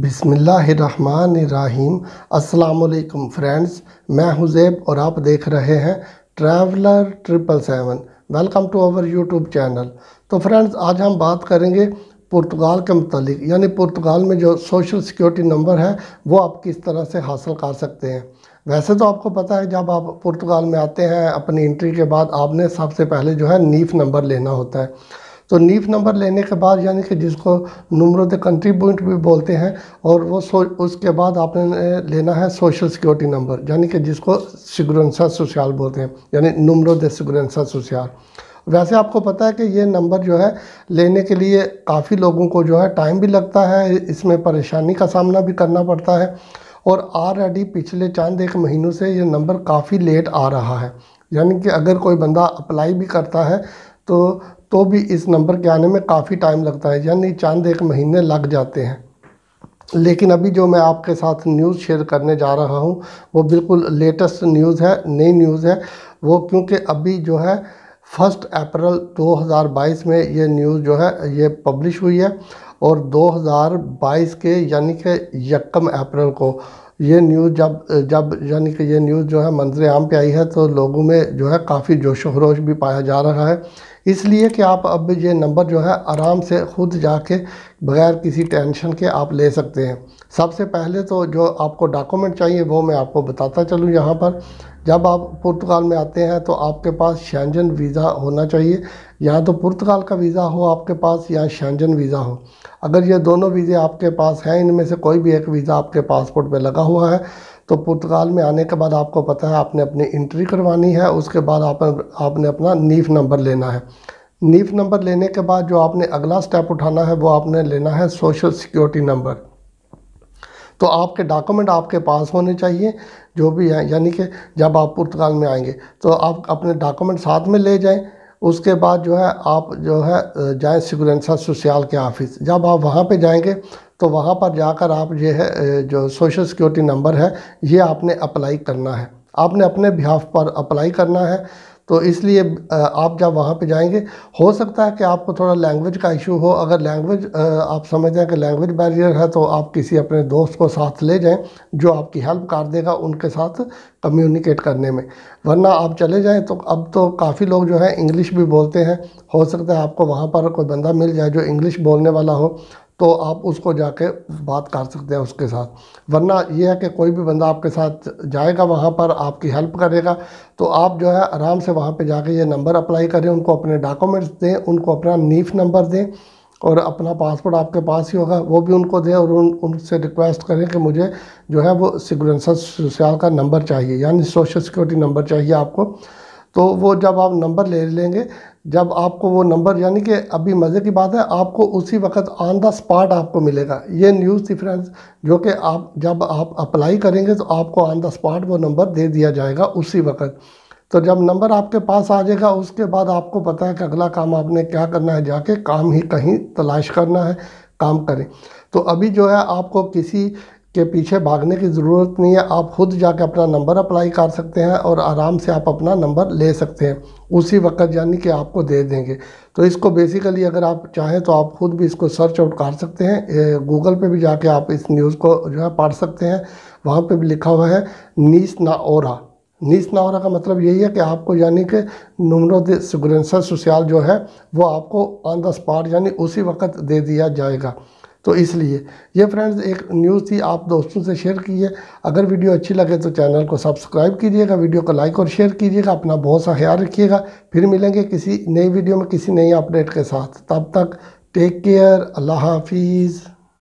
बिसमीम् अल्लाम फ्रेंड्स मैं हुज़ैब और आप देख रहे हैं traveller triple seven welcome to our YouTube channel तो फ्रेंड्स आज हम बात करेंगे पुर्तगाल के मतलब यानी पुर्तगाल में जो सोशल सिक्योरिटी नंबर है वो आप किस तरह से हासिल कर सकते हैं वैसे तो आपको पता है जब आप पुर्तगाल में आते हैं अपनी एंट्री के बाद आपने सबसे पहले जो है नीफ नंबर लेना होता है तो नीफ नंबर लेने के बाद यानी कि जिसको नंबर द कंट्रीब्यूट भी बोलते हैं और वो सो उसके बाद आपने लेना है सोशल सिक्योरिटी नंबर यानी कि जिसको सिगुरसा सोशल बोलते हैं यानी नंबर द सिगुरसा सोशल वैसे आपको पता है कि ये नंबर जो है लेने के लिए काफ़ी लोगों को जो है टाइम भी लगता है इसमें परेशानी का सामना भी करना पड़ता है और ऑलरेडी पिछले चंद एक महीनों से ये नंबर काफ़ी लेट आ रहा है यानी कि अगर कोई बंदा अप्लाई भी करता है तो तो भी इस नंबर के आने में काफ़ी टाइम लगता है यानी चंद एक महीने लग जाते हैं लेकिन अभी जो मैं आपके साथ न्यूज़ शेयर करने जा रहा हूँ वो बिल्कुल लेटेस्ट न्यूज़ है नई न्यूज़ है वो क्योंकि अभी जो है फर्स्ट अप्रैल 2022 में ये न्यूज़ जो है ये पब्लिश हुई है और 2022 के यानी कि यकम अप्रैल को ये न्यूज़ जब जब यानी कि ये न्यूज़ जो है मंजर आम पे आई है तो लोगों में जो है काफ़ी जोश वरोश भी पाया जा रहा है इसलिए कि आप अब ये नंबर जो है आराम से खुद जाके बगैर किसी टेंशन के आप ले सकते हैं सबसे पहले तो जो आपको डॉक्यूमेंट चाहिए वो मैं आपको बताता चलूँ यहाँ पर जब आप पुर्तगाल में आते हैं तो आपके पास शैंजन वीज़ा होना चाहिए या तो पुर्तगाल का वीज़ा हो आपके पास या शैंजन वीज़ा हो अगर ये दोनों वीज़े आपके पास हैं इनमें से कोई भी एक वीज़ा आपके पासपोर्ट पे लगा हुआ है तो पुर्तगाल में आने के बाद आपको पता है आपने अपनी इंट्री करवानी है उसके बाद आप, आपने अपना नीफ नंबर लेना है नीफ नंबर लेने के बाद जो आपने अगला स्टेप उठाना है वो आपने लेना है सोशल सिक्योरिटी नंबर तो आपके डॉक्यूमेंट आपके पास होने चाहिए जो भी हैं यानी कि जब आप पुर्तगाल में आएंगे तो आप अपने डॉक्यूमेंट साथ में ले जाएं उसके बाद जो है आप जो है जाएँ सिगुरेंसा सोशल के ऑफिस जब आप वहाँ पे जाएंगे तो वहाँ पर जाकर आप ये है जो सोशल सिक्योरिटी नंबर है ये आपने अप्लाई करना है आपने अपने बिहाफ पर अप्लाई करना है तो इसलिए आप जब वहाँ पे जाएंगे हो सकता है कि आपको थोड़ा लैंग्वेज का इशू हो अगर लैंग्वेज आप समझ जाएँ कि लैंग्वेज बैरियर है तो आप किसी अपने दोस्त को साथ ले जाएं जो आपकी हेल्प कर देगा उनके साथ कम्युनिकेट करने में वरना आप चले जाएं तो अब तो काफ़ी लोग जो हैं इंग्लिश भी बोलते हैं हो सकता है आपको वहाँ पर कोई बंदा मिल जाए जो इंग्लिश बोलने वाला हो तो आप उसको जाके बात कर सकते हैं उसके साथ वरना यह है कि कोई भी बंदा आपके साथ जाएगा वहाँ पर आपकी हेल्प करेगा तो आप जो है आराम से वहाँ पे जाके ये नंबर अप्लाई करें उनको अपने डॉक्यूमेंट्स दें उनको अपना नीफ नंबर दें और अपना पासपोर्ट आपके पास ही होगा वो भी उनको दें और उन उनसे रिक्वेस्ट करें कि मुझे जो है वो सिग्रेंसा सोशल का नंबर चाहिए यानी सोशल सिक्योरिटी नंबर चाहिए आपको तो वो जब आप नंबर ले लेंगे जब आपको वो नंबर यानी कि अभी मज़े की बात है आपको उसी वक्त ऑन द स्पॉट आपको मिलेगा ये न्यूज़ थी फ्रेंड्स जो कि आप जब आप अप्लाई करेंगे तो आपको ऑन द स्पॉट वो नंबर दे दिया जाएगा उसी वक्त तो जब नंबर आपके पास आ जाएगा उसके बाद आपको पता है कि अगला काम आपने क्या करना है जाके काम ही कहीं तलाश करना है काम करें तो अभी जो है आपको किसी के पीछे भागने की ज़रूरत नहीं है आप खुद जाके अपना नंबर अप्लाई कर सकते हैं और आराम से आप अपना नंबर ले सकते हैं उसी वक्त यानी कि आपको दे देंगे तो इसको बेसिकली अगर आप चाहें तो आप खुद भी इसको सर्च आउट कर सकते हैं गूगल पे भी जाके आप इस न्यूज़ को जो है पढ़ सकते हैं वहाँ पे भी लिखा हुआ है नीस ना नीस नावरा का मतलब यही है कि आपको यानी कि नमरो सिग्रेंसा सोशल जो है वो आपको ऑन द स्पॉट यानी उसी वक्त दे दिया जाएगा तो इसलिए ये फ्रेंड्स एक न्यूज़ थी आप दोस्तों से शेयर कीजिए अगर वीडियो अच्छी लगे तो चैनल को सब्सक्राइब कीजिएगा वीडियो को लाइक और शेयर कीजिएगा अपना बहुत सा ख्याल रखिएगा फिर मिलेंगे किसी नई वीडियो में किसी नई अपडेट के साथ तब तक टेक केयर अल्लाह हाफिज़